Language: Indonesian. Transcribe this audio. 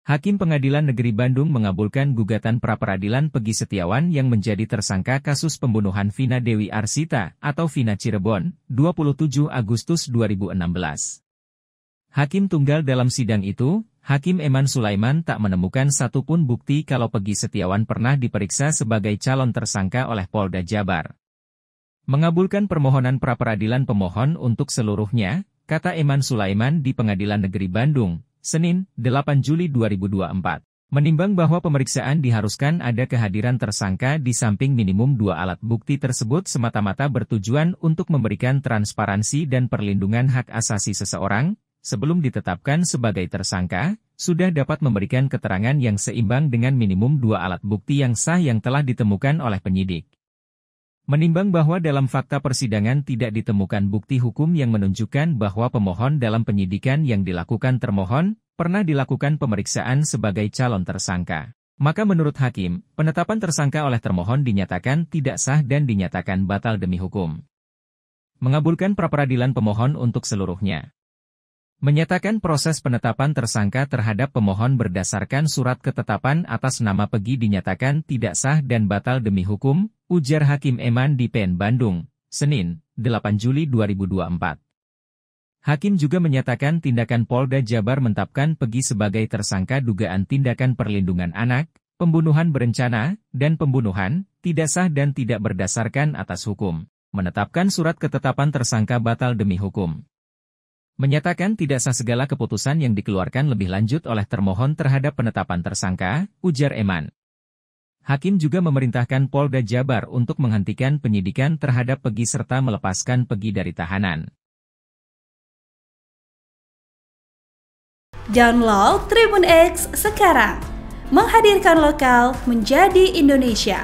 Hakim Pengadilan Negeri Bandung mengabulkan gugatan pra-peradilan Pegi Setiawan yang menjadi tersangka kasus pembunuhan Vina Dewi Arsita atau Vina Cirebon, 27 Agustus 2016. Hakim tunggal dalam sidang itu, Hakim Eman Sulaiman tak menemukan satupun bukti kalau Pegi Setiawan pernah diperiksa sebagai calon tersangka oleh Polda Jabar. Mengabulkan permohonan pra-peradilan pemohon untuk seluruhnya, kata Eman Sulaiman di Pengadilan Negeri Bandung, Senin, 8 Juli 2024. Menimbang bahwa pemeriksaan diharuskan ada kehadiran tersangka di samping minimum dua alat bukti tersebut semata-mata bertujuan untuk memberikan transparansi dan perlindungan hak asasi seseorang, sebelum ditetapkan sebagai tersangka, sudah dapat memberikan keterangan yang seimbang dengan minimum dua alat bukti yang sah yang telah ditemukan oleh penyidik. Menimbang bahwa dalam fakta persidangan tidak ditemukan bukti hukum yang menunjukkan bahwa pemohon dalam penyidikan yang dilakukan termohon pernah dilakukan pemeriksaan sebagai calon tersangka. Maka menurut hakim, penetapan tersangka oleh termohon dinyatakan tidak sah dan dinyatakan batal demi hukum. Mengabulkan praperadilan pemohon untuk seluruhnya. Menyatakan proses penetapan tersangka terhadap pemohon berdasarkan surat ketetapan atas nama Pegi dinyatakan tidak sah dan batal demi hukum, ujar Hakim Eman di PN Bandung, Senin, 8 Juli 2024. Hakim juga menyatakan tindakan Polda Jabar mentapkan Pegi sebagai tersangka dugaan tindakan perlindungan anak, pembunuhan berencana, dan pembunuhan, tidak sah dan tidak berdasarkan atas hukum. Menetapkan surat ketetapan tersangka batal demi hukum. Menyatakan tidak sah segala keputusan yang dikeluarkan lebih lanjut oleh termohon terhadap penetapan tersangka, ujar Eman. Hakim juga memerintahkan Polda Jabar untuk menghentikan penyidikan terhadap Pegi serta melepaskan Pegi dari tahanan. Download Tribun X sekarang, menghadirkan lokal menjadi Indonesia.